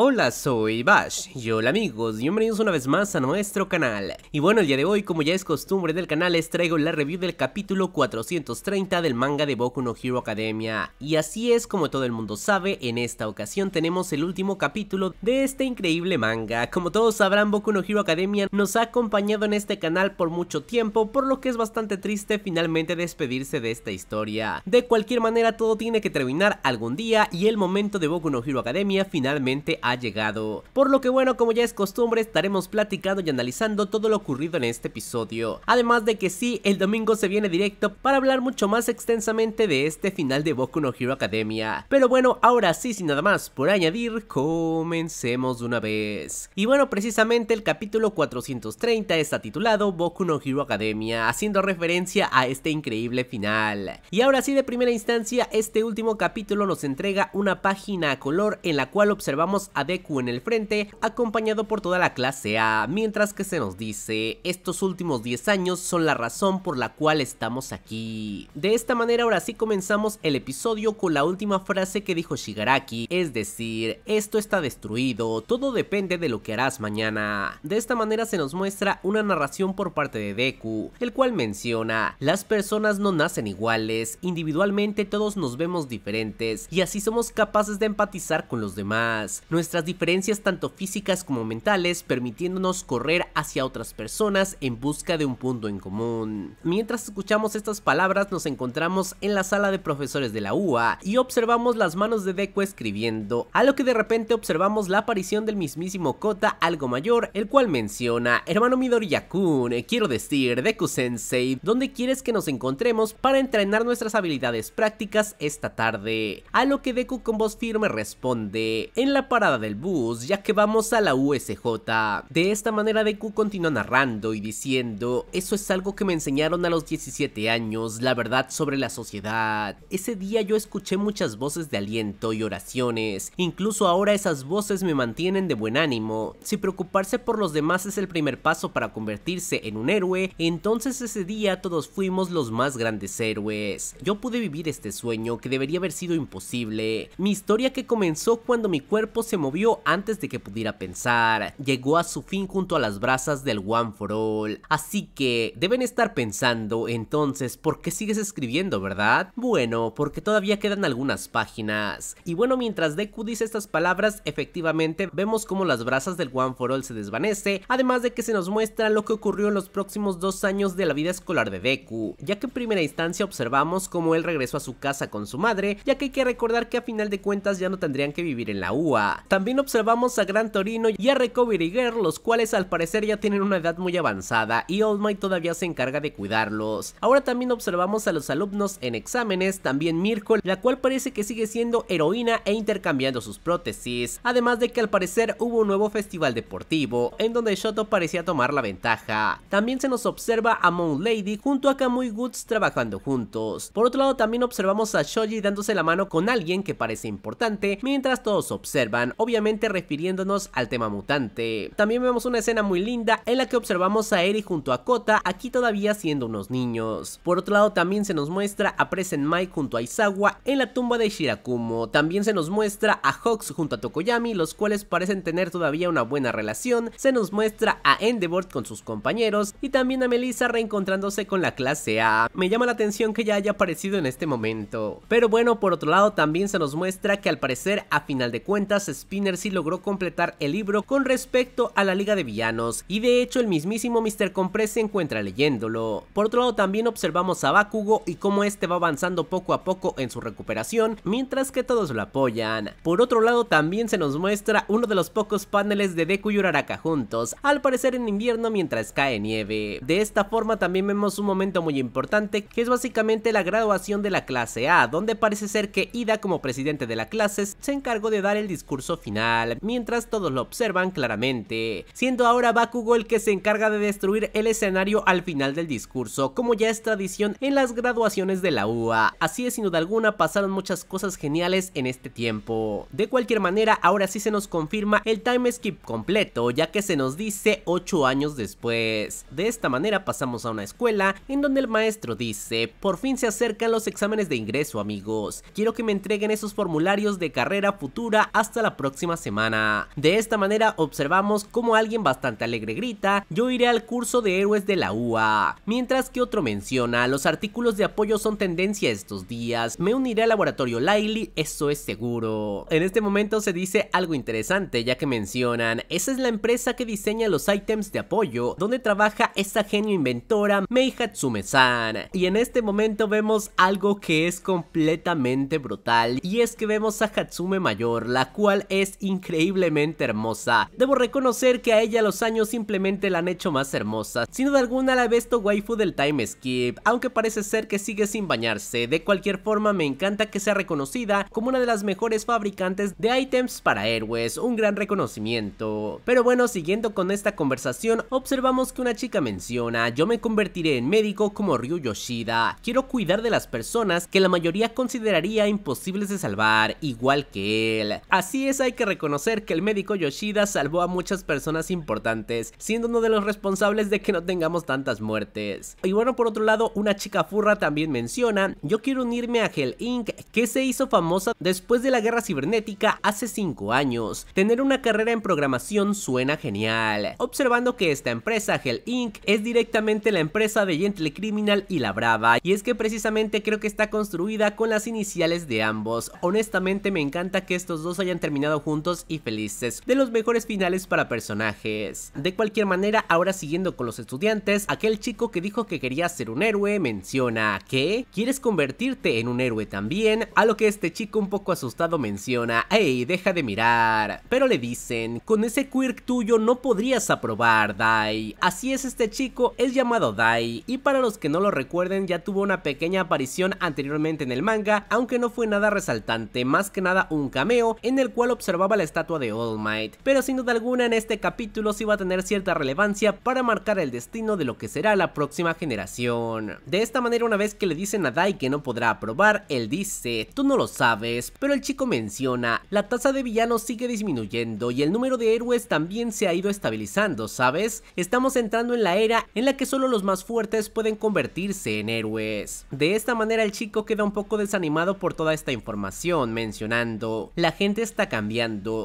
Hola, soy Bash y hola amigos, y bienvenidos una vez más a nuestro canal. Y bueno, el día de hoy, como ya es costumbre del canal, les traigo la review del capítulo 430 del manga de Boku no Hero Academia. Y así es, como todo el mundo sabe, en esta ocasión tenemos el último capítulo de este increíble manga. Como todos sabrán, Boku no Hero Academia nos ha acompañado en este canal por mucho tiempo, por lo que es bastante triste finalmente despedirse de esta historia. De cualquier manera, todo tiene que terminar algún día y el momento de Boku no Hero Academia finalmente ha llegado. Por lo que bueno, como ya es costumbre, estaremos platicando y analizando todo lo ocurrido en este episodio. Además de que sí, el domingo se viene directo para hablar mucho más extensamente de este final de Boku no Hero Academia. Pero bueno, ahora sí, sin nada más por añadir, comencemos de una vez. Y bueno, precisamente el capítulo 430 está titulado Boku no Hero Academia, haciendo referencia a este increíble final. Y ahora sí, de primera instancia, este último capítulo nos entrega una página a color en la cual observamos Deku en el frente, acompañado por toda la clase A, mientras que se nos dice, estos últimos 10 años son la razón por la cual estamos aquí. De esta manera ahora sí comenzamos el episodio con la última frase que dijo Shigaraki, es decir, esto está destruido, todo depende de lo que harás mañana. De esta manera se nos muestra una narración por parte de Deku, el cual menciona, las personas no nacen iguales, individualmente todos nos vemos diferentes y así somos capaces de empatizar con los demás nuestras diferencias tanto físicas como mentales, permitiéndonos correr hacia otras personas en busca de un punto en común. Mientras escuchamos estas palabras nos encontramos en la sala de profesores de la UA y observamos las manos de Deku escribiendo, a lo que de repente observamos la aparición del mismísimo Kota algo mayor, el cual menciona, hermano Midoriya-kun, eh, quiero decir, Deku-sensei, ¿dónde quieres que nos encontremos para entrenar nuestras habilidades prácticas esta tarde? A lo que Deku con voz firme responde, en la parada del bus ya que vamos a la USJ. De esta manera Deku continúa narrando y diciendo, eso es algo que me enseñaron a los 17 años, la verdad sobre la sociedad. Ese día yo escuché muchas voces de aliento y oraciones, incluso ahora esas voces me mantienen de buen ánimo. Si preocuparse por los demás es el primer paso para convertirse en un héroe, entonces ese día todos fuimos los más grandes héroes. Yo pude vivir este sueño que debería haber sido imposible. Mi historia que comenzó cuando mi cuerpo se movió antes de que pudiera pensar, llegó a su fin junto a las brasas del One for All. Así que deben estar pensando entonces, ¿por qué sigues escribiendo, verdad? Bueno, porque todavía quedan algunas páginas. Y bueno, mientras Deku dice estas palabras, efectivamente vemos cómo las brasas del One for All se desvanece, además de que se nos muestra lo que ocurrió en los próximos dos años de la vida escolar de Deku, ya que en primera instancia observamos cómo él regresó a su casa con su madre, ya que hay que recordar que a final de cuentas ya no tendrían que vivir en la UA. También observamos a Gran Torino y a Recovery Girl, los cuales al parecer ya tienen una edad muy avanzada y Old Might todavía se encarga de cuidarlos. Ahora también observamos a los alumnos en exámenes, también Mirko, la cual parece que sigue siendo heroína e intercambiando sus prótesis, además de que al parecer hubo un nuevo festival deportivo, en donde Shoto parecía tomar la ventaja. También se nos observa a Mount Lady junto a Kamui Goods trabajando juntos. Por otro lado también observamos a Shoji dándose la mano con alguien que parece importante, mientras todos observan, obviamente refiriéndonos al tema mutante. También vemos una escena muy linda en la que observamos a Eri junto a Kota, aquí todavía siendo unos niños. Por otro lado también se nos muestra a Present Mike junto a Isawa en la tumba de Shirakumo. También se nos muestra a Hawks junto a Tokoyami, los cuales parecen tener todavía una buena relación. Se nos muestra a Endeavor con sus compañeros y también a Melissa reencontrándose con la clase A. Me llama la atención que ya haya aparecido en este momento. Pero bueno, por otro lado también se nos muestra que al parecer a final de cuentas Spinner sí logró completar el libro con respecto a la Liga de Villanos, y de hecho el mismísimo Mr. Compress se encuentra leyéndolo. Por otro lado también observamos a Bakugo y cómo este va avanzando poco a poco en su recuperación, mientras que todos lo apoyan. Por otro lado también se nos muestra uno de los pocos paneles de Deku y Uraraka juntos, al parecer en invierno mientras cae nieve. De esta forma también vemos un momento muy importante que es básicamente la graduación de la clase A, donde parece ser que Ida como presidente de la clase se encargó de dar el discurso final, mientras todos lo observan claramente, siendo ahora Bakugo el que se encarga de destruir el escenario al final del discurso, como ya es tradición en las graduaciones de la UA. Así es, sin duda alguna, pasaron muchas cosas geniales en este tiempo. De cualquier manera, ahora sí se nos confirma el time skip completo, ya que se nos dice 8 años después. De esta manera pasamos a una escuela en donde el maestro dice, por fin se acercan los exámenes de ingreso amigos, quiero que me entreguen esos formularios de carrera futura hasta la próxima semana. De esta manera observamos cómo alguien bastante alegre grita, yo iré al curso de héroes de la UA, mientras que otro menciona, los artículos de apoyo son tendencia estos días, me uniré al laboratorio Laili, eso es seguro. En este momento se dice algo interesante ya que mencionan, esa es la empresa que diseña los ítems de apoyo, donde trabaja esta genio inventora Mei Hatsume-san. Y en este momento vemos algo que es completamente brutal, y es que vemos a Hatsume Mayor, la cual es es increíblemente hermosa. Debo reconocer que a ella los años simplemente la han hecho más hermosa. Sin duda alguna la besto waifu del time skip, aunque parece ser que sigue sin bañarse. De cualquier forma me encanta que sea reconocida como una de las mejores fabricantes de ítems para héroes, un gran reconocimiento. Pero bueno, siguiendo con esta conversación, observamos que una chica menciona, yo me convertiré en médico como Ryu Yoshida, quiero cuidar de las personas que la mayoría consideraría imposibles de salvar, igual que él. Así es, hay que reconocer que el médico Yoshida salvó a muchas personas importantes, siendo uno de los responsables de que no tengamos tantas muertes. Y bueno, por otro lado, una chica furra también menciona, yo quiero unirme a Hell Inc., que se hizo famosa después de la guerra cibernética hace 5 años. Tener una carrera en programación suena genial. Observando que esta empresa, Hell Inc., es directamente la empresa de Gentle Criminal y La Brava, y es que precisamente creo que está construida con las iniciales de ambos. Honestamente me encanta que estos dos hayan terminado juntos y felices, de los mejores finales para personajes. De cualquier manera, ahora siguiendo con los estudiantes, aquel chico que dijo que quería ser un héroe menciona que ¿Quieres convertirte en un héroe también? A lo que este chico un poco asustado menciona, Ey, deja de mirar. Pero le dicen, con ese quirk tuyo no podrías aprobar, Dai. Así es, este chico es llamado Dai, y para los que no lo recuerden, ya tuvo una pequeña aparición anteriormente en el manga, aunque no fue nada resaltante, más que nada un cameo, en el cual observaba la estatua de All Might, pero sin duda alguna en este capítulo sí va a tener cierta relevancia para marcar el destino de lo que será la próxima generación. De esta manera una vez que le dicen a Dai que no podrá aprobar, él dice, tú no lo sabes, pero el chico menciona, la tasa de villanos sigue disminuyendo y el número de héroes también se ha ido estabilizando, ¿sabes? Estamos entrando en la era en la que solo los más fuertes pueden convertirse en héroes. De esta manera el chico queda un poco desanimado por toda esta información, mencionando, la gente está cambiando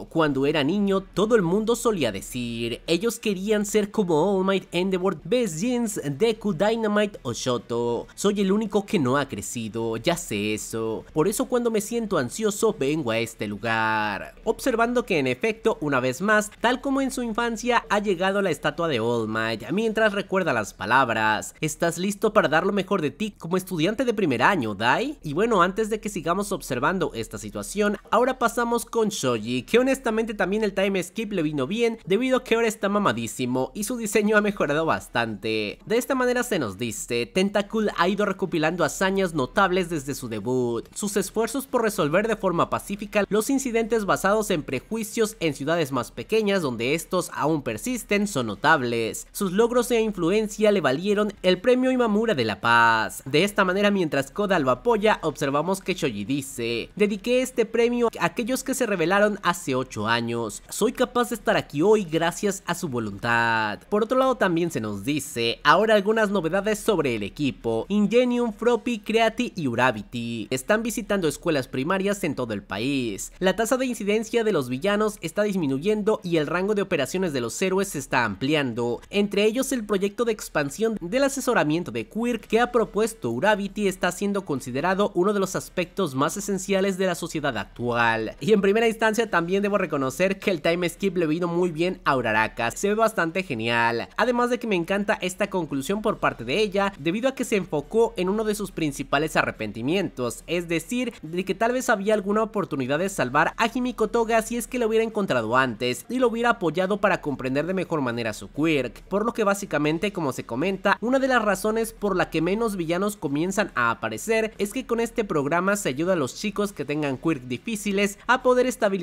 cuando era niño, todo el mundo solía decir, ellos querían ser como All Might, Endeavor, Best Jeans, Deku, Dynamite o Shoto. Soy el único que no ha crecido, ya sé eso. Por eso cuando me siento ansioso, vengo a este lugar. Observando que en efecto, una vez más, tal como en su infancia, ha llegado la estatua de All Might, mientras recuerda las palabras. ¿Estás listo para dar lo mejor de ti como estudiante de primer año, Dai? Y bueno, antes de que sigamos observando esta situación, ahora pasamos con Shoto que honestamente también el time skip le vino bien debido a que ahora está mamadísimo y su diseño ha mejorado bastante. De esta manera se nos dice, Tentacool ha ido recopilando hazañas notables desde su debut, sus esfuerzos por resolver de forma pacífica los incidentes basados en prejuicios en ciudades más pequeñas donde estos aún persisten son notables, sus logros e influencia le valieron el premio Imamura de la Paz. De esta manera mientras Koda lo apoya observamos que Shoji dice, dediqué este premio a aquellos que se revelaron hace 8 años. Soy capaz de estar aquí hoy gracias a su voluntad. Por otro lado también se nos dice, ahora algunas novedades sobre el equipo. Ingenium, Froppy, Creati y Uravity. Están visitando escuelas primarias en todo el país. La tasa de incidencia de los villanos está disminuyendo y el rango de operaciones de los héroes se está ampliando. Entre ellos el proyecto de expansión del asesoramiento de Quirk que ha propuesto Uravity está siendo considerado uno de los aspectos más esenciales de la sociedad actual. Y en primera instancia también debo reconocer que el time skip le vino muy bien a Uraraka, se ve bastante genial. Además de que me encanta esta conclusión por parte de ella, debido a que se enfocó en uno de sus principales arrepentimientos, es decir, de que tal vez había alguna oportunidad de salvar a Himiko Toga si es que lo hubiera encontrado antes y lo hubiera apoyado para comprender de mejor manera su quirk, por lo que básicamente como se comenta, una de las razones por la que menos villanos comienzan a aparecer es que con este programa se ayuda a los chicos que tengan quirk difíciles a poder estabilizar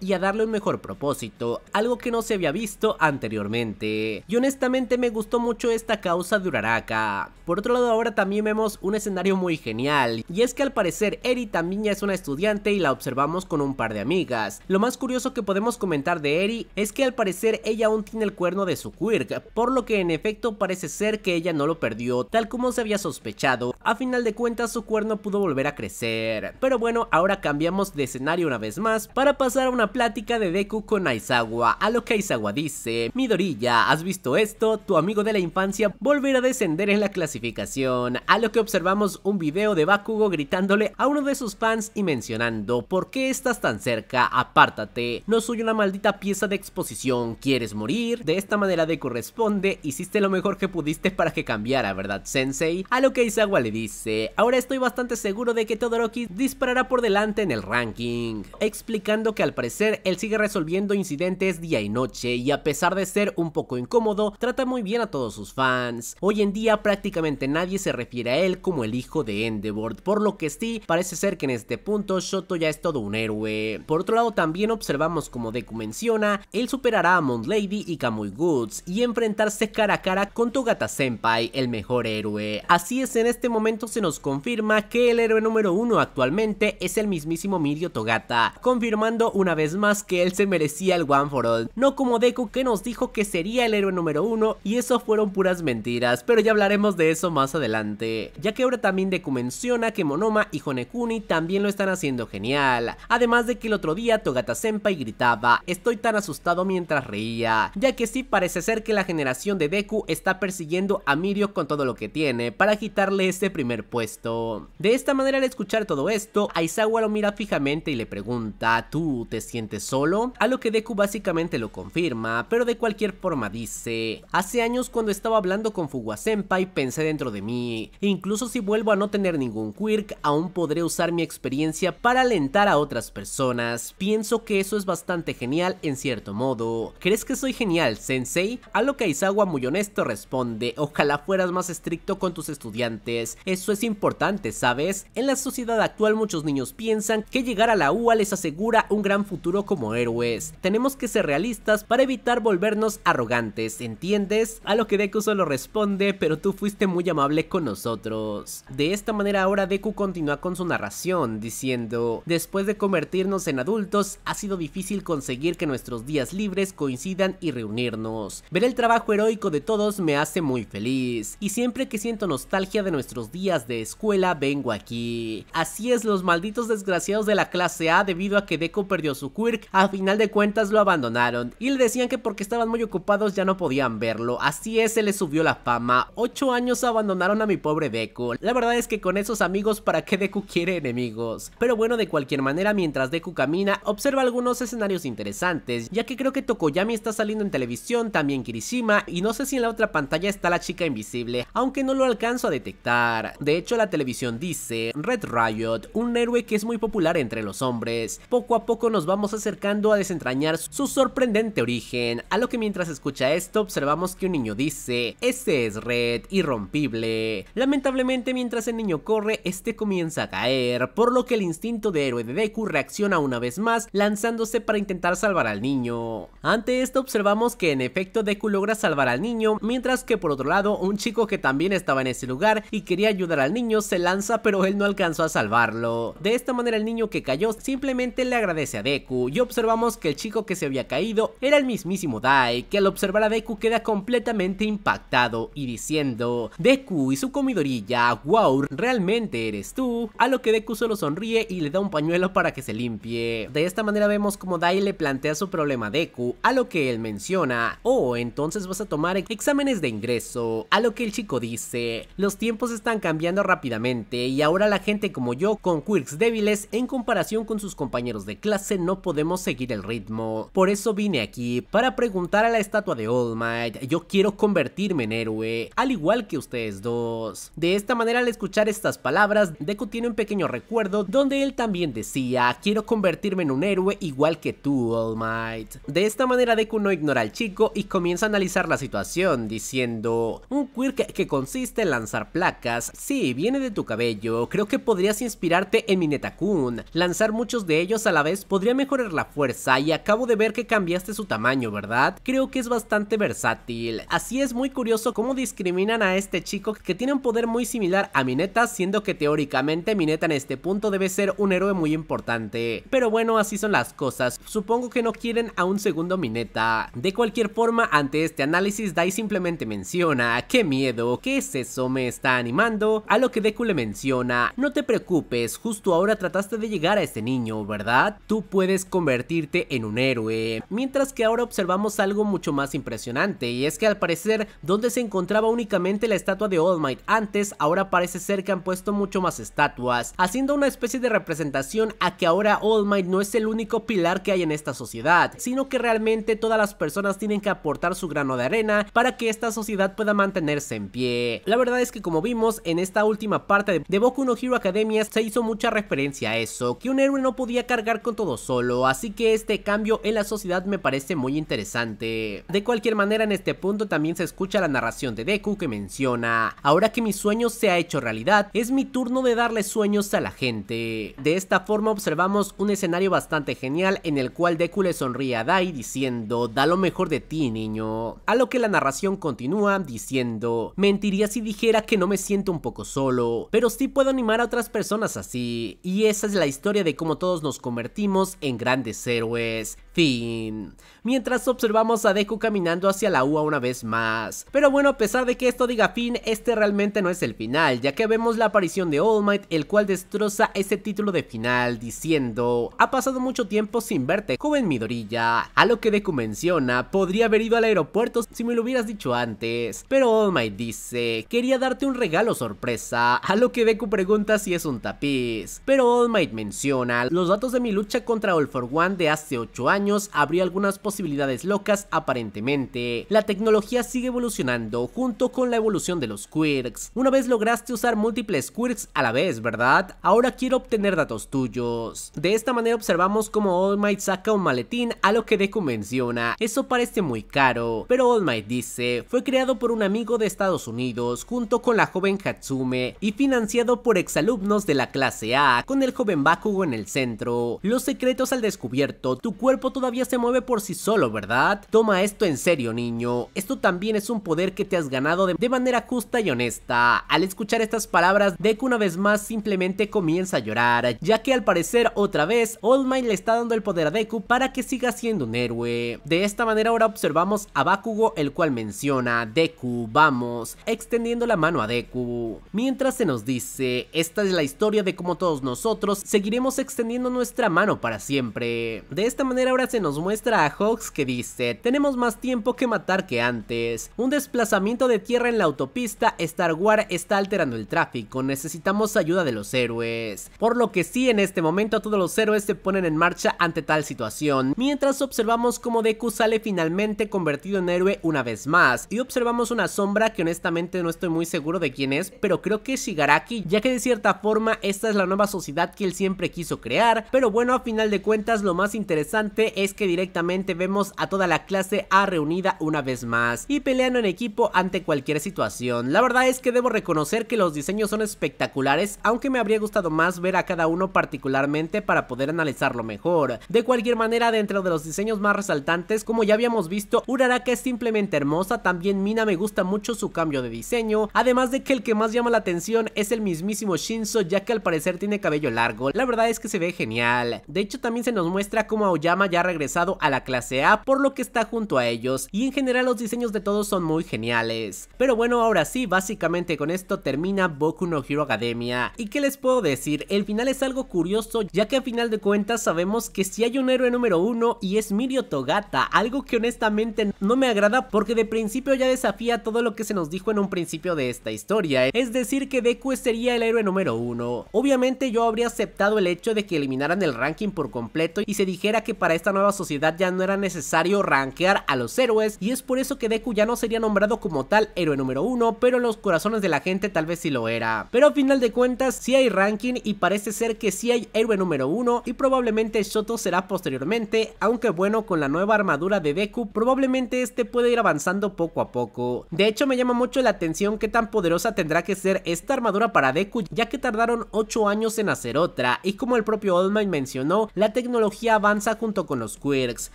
y a darle un mejor propósito, algo que no se había visto anteriormente. Y honestamente me gustó mucho esta causa de Uraraka. Por otro lado ahora también vemos un escenario muy genial, y es que al parecer Eri también ya es una estudiante y la observamos con un par de amigas. Lo más curioso que podemos comentar de Eri es que al parecer ella aún tiene el cuerno de su quirk, por lo que en efecto parece ser que ella no lo perdió, tal como se había sospechado. A final de cuentas su cuerno pudo volver a crecer. Pero bueno, ahora cambiamos de escenario una vez más para pasar a una plática de Deku con Aizawa, a lo que Aizawa dice, Midorilla, ¿has visto esto? Tu amigo de la infancia volverá a descender en la clasificación, a lo que observamos un video de Bakugo gritándole a uno de sus fans y mencionando, ¿por qué estás tan cerca? Apártate, no soy una maldita pieza de exposición, ¿quieres morir? De esta manera Deku responde, hiciste lo mejor que pudiste para que cambiara, ¿verdad Sensei? A lo que Aizawa le dice, ahora estoy bastante seguro de que Todoroki disparará por delante en el ranking, explicando que al parecer él sigue resolviendo incidentes día y noche y a pesar de ser un poco incómodo, trata muy bien a todos sus fans. Hoy en día prácticamente nadie se refiere a él como el hijo de Endeavor, por lo que sí, parece ser que en este punto Shoto ya es todo un héroe. Por otro lado también observamos como Deku menciona, él superará a Mount Lady y Kamui Goods y enfrentarse cara a cara con Togata Senpai, el mejor héroe. Así es, en este momento se nos confirma que el héroe número uno actualmente es el mismísimo Mirio Togata, confirmando una vez más que él se merecía el One for All, no como Deku que nos dijo que sería el héroe número uno y eso fueron puras mentiras, pero ya hablaremos de eso más adelante, ya que ahora también Deku menciona que Monoma y Honekuni también lo están haciendo genial, además de que el otro día Togata Senpai gritaba, estoy tan asustado mientras reía, ya que sí parece ser que la generación de Deku está persiguiendo a Mirio con todo lo que tiene para quitarle ese primer puesto. De esta manera al escuchar todo esto, Aizawa lo mira fijamente y le pregunta, ¿Tú te sientes solo? A lo que Deku básicamente lo confirma, pero de cualquier forma dice, hace años cuando estaba hablando con Fuwa Senpai pensé dentro de mí, incluso si vuelvo a no tener ningún quirk, aún podré usar mi experiencia para alentar a otras personas, pienso que eso es bastante genial en cierto modo, ¿crees que soy genial, sensei? A lo que Aizawa muy honesto responde, ojalá fueras más estricto con tus estudiantes, eso es importante, ¿sabes? En la sociedad actual muchos niños piensan que llegar a la UA les asegura un gran futuro como héroes. Tenemos que ser realistas para evitar volvernos arrogantes, ¿entiendes? A lo que Deku solo responde, pero tú fuiste muy amable con nosotros. De esta manera ahora Deku continúa con su narración, diciendo, después de convertirnos en adultos, ha sido difícil conseguir que nuestros días libres coincidan y reunirnos. Ver el trabajo heroico de todos me hace muy feliz, y siempre que siento nostalgia de nuestros días de escuela vengo aquí. Así es, los malditos desgraciados de la clase A debido a que Deku perdió su quirk, a final de cuentas lo abandonaron y le decían que porque estaban muy ocupados ya no podían verlo, así es se le subió la fama, 8 años abandonaron a mi pobre Deku, la verdad es que con esos amigos para qué Deku quiere enemigos, pero bueno de cualquier manera mientras Deku camina observa algunos escenarios interesantes, ya que creo que Tokoyami está saliendo en televisión, también Kirishima y no sé si en la otra pantalla está la chica invisible, aunque no lo alcanzo a detectar, de hecho la televisión dice, Red Riot, un héroe que es muy popular entre los hombres, poco a poco nos vamos acercando a desentrañar su sorprendente origen, a lo que mientras escucha esto observamos que un niño dice, este es Red, irrompible. Lamentablemente mientras el niño corre, este comienza a caer, por lo que el instinto de héroe de Deku reacciona una vez más lanzándose para intentar salvar al niño. Ante esto observamos que en efecto Deku logra salvar al niño, mientras que por otro lado un chico que también estaba en ese lugar y quería ayudar al niño se lanza pero él no alcanzó a salvarlo. De esta manera el niño que cayó simplemente le agradece ese a Deku y observamos que el chico que se había caído era el mismísimo Dai, que al observar a Deku queda completamente impactado y diciendo Deku y su comidorilla, wow, realmente eres tú, a lo que Deku solo sonríe y le da un pañuelo para que se limpie. De esta manera vemos como Dai le plantea su problema a Deku, a lo que él menciona, oh, entonces vas a tomar exámenes de ingreso, a lo que el chico dice, los tiempos están cambiando rápidamente y ahora la gente como yo con quirks débiles en comparación con sus compañeros de clase no podemos seguir el ritmo. Por eso vine aquí, para preguntar a la estatua de All Might, yo quiero convertirme en héroe, al igual que ustedes dos. De esta manera al escuchar estas palabras, Deku tiene un pequeño recuerdo donde él también decía, quiero convertirme en un héroe igual que tú All Might. De esta manera Deku no ignora al chico y comienza a analizar la situación, diciendo, un quirk que consiste en lanzar placas, sí, viene de tu cabello, creo que podrías inspirarte en neta kun lanzar muchos de ellos a la vez podría mejorar la fuerza y acabo de ver que cambiaste su tamaño, ¿verdad? Creo que es bastante versátil. Así es muy curioso cómo discriminan a este chico que tiene un poder muy similar a Mineta, siendo que teóricamente Mineta en este punto debe ser un héroe muy importante. Pero bueno, así son las cosas. Supongo que no quieren a un segundo Mineta. De cualquier forma, ante este análisis, Dai simplemente menciona, qué miedo, ¿qué es eso? Me está animando. A lo que Deku le menciona, no te preocupes, justo ahora trataste de llegar a este niño, ¿verdad? tú puedes convertirte en un héroe. Mientras que ahora observamos algo mucho más impresionante y es que al parecer donde se encontraba únicamente la estatua de All Might antes, ahora parece ser que han puesto mucho más estatuas, haciendo una especie de representación a que ahora All Might no es el único pilar que hay en esta sociedad, sino que realmente todas las personas tienen que aportar su grano de arena para que esta sociedad pueda mantenerse en pie. La verdad es que como vimos en esta última parte de Boku no Hero Academia se hizo mucha referencia a eso, que un héroe no podía cargar con todo solo, así que este cambio en la sociedad me parece muy interesante. De cualquier manera en este punto también se escucha la narración de Deku que menciona, ahora que mi sueño se ha hecho realidad, es mi turno de darle sueños a la gente. De esta forma observamos un escenario bastante genial en el cual Deku le sonríe a Dai diciendo, da lo mejor de ti niño. A lo que la narración continúa diciendo, mentiría si dijera que no me siento un poco solo, pero sí puedo animar a otras personas así, y esa es la historia de cómo todos nos convertimos en grandes héroes. Fin. Mientras observamos a Deku caminando hacia la UA una vez más. Pero bueno, a pesar de que esto diga fin, este realmente no es el final, ya que vemos la aparición de All Might, el cual destroza ese título de final, diciendo, ha pasado mucho tiempo sin verte, joven Midorilla. A lo que Deku menciona, podría haber ido al aeropuerto si me lo hubieras dicho antes. Pero All Might dice, quería darte un regalo sorpresa, a lo que Deku pregunta si es un tapiz. Pero All Might menciona, los datos de mi lucha lucha contra All for One de hace 8 años abrió algunas posibilidades locas aparentemente. La tecnología sigue evolucionando junto con la evolución de los quirks. Una vez lograste usar múltiples quirks a la vez, ¿verdad? Ahora quiero obtener datos tuyos. De esta manera observamos como All Might saca un maletín a lo que Deku menciona. Eso parece muy caro, pero All Might dice, fue creado por un amigo de Estados Unidos junto con la joven Hatsume y financiado por exalumnos de la clase A con el joven Bakugo en el centro los secretos al descubierto. Tu cuerpo todavía se mueve por sí solo, ¿verdad? Toma esto en serio, niño. Esto también es un poder que te has ganado de, manera justa y honesta. Al escuchar estas palabras, Deku una vez más simplemente comienza a llorar, ya que al parecer otra vez All Might le está dando el poder a Deku para que siga siendo un héroe. De esta manera ahora observamos a Bakugo el cual menciona Deku, vamos, extendiendo la mano a Deku. Mientras se nos dice, esta es la historia de cómo todos nosotros seguiremos extendiendo nuestra mano para siempre. De esta manera ahora se nos muestra a Hawks que dice, tenemos más tiempo que matar que antes. Un desplazamiento de tierra en la autopista, Star Wars está alterando el tráfico, necesitamos ayuda de los héroes. Por lo que sí, en este momento todos los héroes se ponen en marcha ante tal situación, mientras observamos cómo Deku sale finalmente convertido en héroe una vez más, y observamos una sombra que honestamente no estoy muy seguro de quién es, pero creo que es Shigaraki, ya que de cierta forma esta es la nueva sociedad que él siempre quiso crear, pero bueno, a final de cuentas lo más interesante es que directamente vemos a toda la clase A reunida una vez más y peleando en equipo ante cualquier situación. La verdad es que debo reconocer que los diseños son espectaculares, aunque me habría gustado más ver a cada uno particularmente para poder analizarlo mejor. De cualquier manera, dentro de los diseños más resaltantes, como ya habíamos visto, Uraraka es simplemente hermosa, también Mina me gusta mucho su cambio de diseño, además de que el que más llama la atención es el mismísimo Shinzo ya que al parecer tiene cabello largo, la verdad es que se ve genial. De hecho también se nos muestra cómo Aoyama ya ha regresado a la clase A por lo que está junto a ellos y en general los diseños de todos son muy geniales. Pero bueno ahora sí básicamente con esto termina Boku no Hero Academia y que les puedo decir el final es algo curioso ya que a final de cuentas sabemos que si hay un héroe número uno y es Mirio Togata algo que honestamente no me agrada porque de principio ya desafía todo lo que se nos dijo en un principio de esta historia ¿eh? es decir que Deku sería el héroe número uno. Obviamente yo habría aceptado el hecho de que eliminaran el rango por completo y se dijera que para esta nueva sociedad ya no era necesario rankear a los héroes y es por eso que Deku ya no sería nombrado como tal héroe número uno, pero en los corazones de la gente tal vez sí lo era. Pero a final de cuentas si hay ranking y parece ser que si hay héroe número uno y probablemente Shoto será posteriormente, aunque bueno con la nueva armadura de Deku probablemente este puede ir avanzando poco a poco. De hecho me llama mucho la atención que tan poderosa tendrá que ser esta armadura para Deku ya que tardaron 8 años en hacer otra y como el propio All mencionó la tecnología avanza junto con los quirks,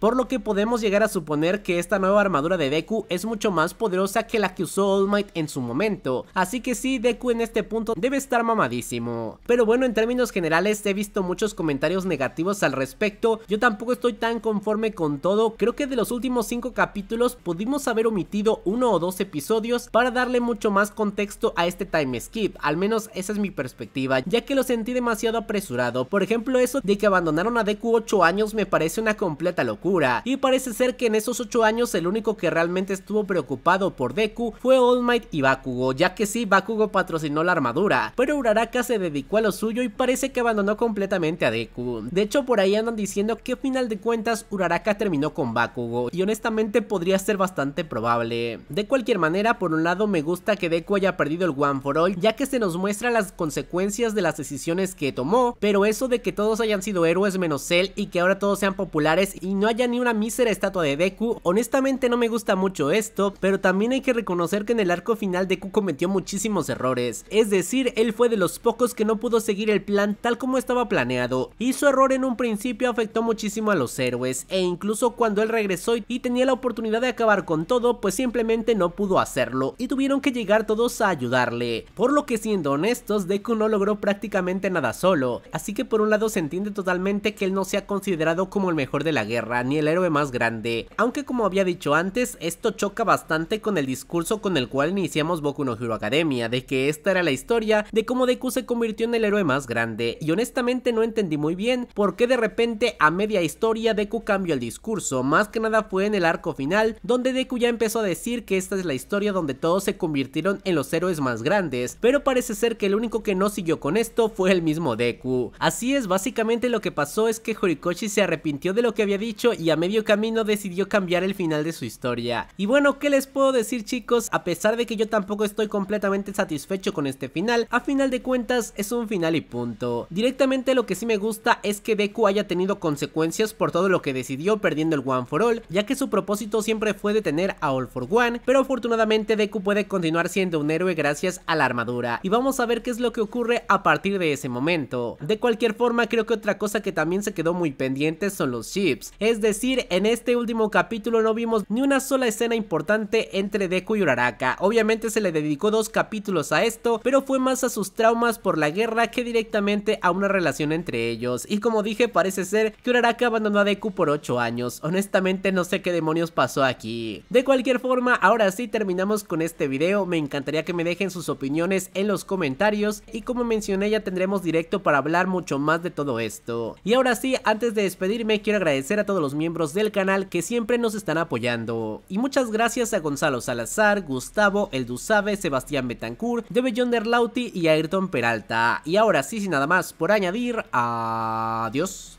por lo que podemos llegar a suponer que esta nueva armadura de Deku es mucho más poderosa que la que usó All Might en su momento, así que sí, Deku en este punto debe estar mamadísimo. Pero bueno, en términos generales he visto muchos comentarios negativos al respecto, yo tampoco estoy tan conforme con todo, creo que de los últimos 5 capítulos pudimos haber omitido uno o dos episodios para darle mucho más contexto a este time skip, al menos esa es mi perspectiva, ya que lo sentí demasiado apresurado, por ejemplo eso de que abandonaron a Deku 8 años me parece una completa locura, y parece ser que en esos 8 años el único que realmente estuvo preocupado por Deku fue All Might y Bakugo, ya que sí, Bakugo patrocinó la armadura, pero Uraraka se dedicó a lo suyo y parece que abandonó completamente a Deku. De hecho, por ahí andan diciendo que final de cuentas Uraraka terminó con Bakugo, y honestamente podría ser bastante probable. De cualquier manera, por un lado me gusta que Deku haya perdido el One for All, ya que se nos muestra las consecuencias de las decisiones que tomó, pero eso de que todos hayan sido héroes menos él y que ahora todos sean populares y no haya ni una mísera estatua de Deku. Honestamente no me gusta mucho esto, pero también hay que reconocer que en el arco final Deku cometió muchísimos errores. Es decir, él fue de los pocos que no pudo seguir el plan tal como estaba planeado. Y su error en un principio afectó muchísimo a los héroes e incluso cuando él regresó y tenía la oportunidad de acabar con todo, pues simplemente no pudo hacerlo y tuvieron que llegar todos a ayudarle. Por lo que siendo honestos, Deku no logró prácticamente nada solo. Así que por un lado se entiende totalmente que él no sea considerado como el mejor de la guerra ni el héroe más grande, aunque como había dicho antes, esto choca bastante con el discurso con el cual iniciamos Boku no Hero Academia, de que esta era la historia de cómo Deku se convirtió en el héroe más grande, y honestamente no entendí muy bien por qué de repente a media historia Deku cambió el discurso, más que nada fue en el arco final, donde Deku ya empezó a decir que esta es la historia donde todos se convirtieron en los héroes más grandes, pero parece ser que el único que no siguió con esto fue el mismo Deku. Así es básicamente lo que pasó es que Horikoshi se arrepintió de lo que había dicho y a medio camino decidió cambiar el final de su historia. Y bueno, ¿qué les puedo decir chicos? A pesar de que yo tampoco estoy completamente satisfecho con este final, a final de cuentas es un final y punto. Directamente lo que sí me gusta es que Deku haya tenido consecuencias por todo lo que decidió perdiendo el One for All, ya que su propósito siempre fue detener a All for One, pero afortunadamente Deku puede continuar siendo un héroe gracias a la armadura. Y vamos a ver qué es lo que ocurre a partir de ese momento. De cualquier forma, creo que otra cosa cosa que también se quedó muy pendiente son los chips. Es decir, en este último capítulo no vimos ni una sola escena importante entre Deku y Uraraka. Obviamente se le dedicó dos capítulos a esto, pero fue más a sus traumas por la guerra que directamente a una relación entre ellos. Y como dije, parece ser que Uraraka abandonó a Deku por 8 años. Honestamente no sé qué demonios pasó aquí. De cualquier forma, ahora sí terminamos con este video. Me encantaría que me dejen sus opiniones en los comentarios y como mencioné ya tendremos directo para hablar mucho más de todo esto. Y ahora sí, antes de despedirme, quiero agradecer a todos los miembros del canal que siempre nos están apoyando. Y muchas gracias a Gonzalo Salazar, Gustavo, El Sabe, Sebastián Betancourt, Debellón Lauti y Ayrton Peralta. Y ahora sí, sin nada más por añadir, adiós.